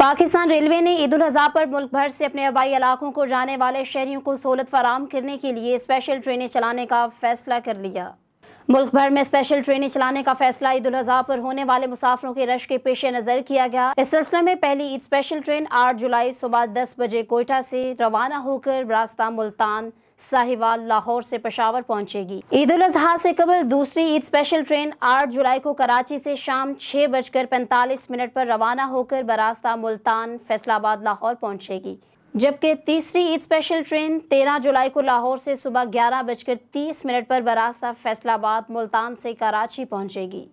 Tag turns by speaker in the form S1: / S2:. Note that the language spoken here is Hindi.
S1: पाकिस्तान रेलवे ने ईद उल अजहा पर मुल्क भर से अपने आबाई इलाकों को जाने वाले शहरियों को सहूलत फराम करने के लिए स्पेशल ट्रेनें चलाने का फैसला कर लिया मुल्क भर में स्पेशल ट्रेनें चलाने का फैसला ईद अजहा पर होने वाले मुसाफरों के रश के पेश नज़र किया गया इस सिलसिले में पहली ईद स्पेशल ट्रेन आठ जुलाई सुबह दस बजे कोयटा से रवाना होकर रास्ता मुल्तान साहिवाल लाहौर से पशावर पहुंचेगी ईद उल अजहा से कबल दूसरी ईद स्पेशल ट्रेन 8 जुलाई को कराची से शाम छह बजकर पैंतालीस मिनट पर रवाना होकर बरास्ता मुल्तान फैसलाबाद लाहौर पहुंचेगी जबकि तीसरी ईद स्पेशल ट्रेन 13 जुलाई को लाहौर से सुबह ग्यारह बजकर तीस मिनट पर बरास्ता फैसलाबाद मुल्तान से कराची पहुंचेगी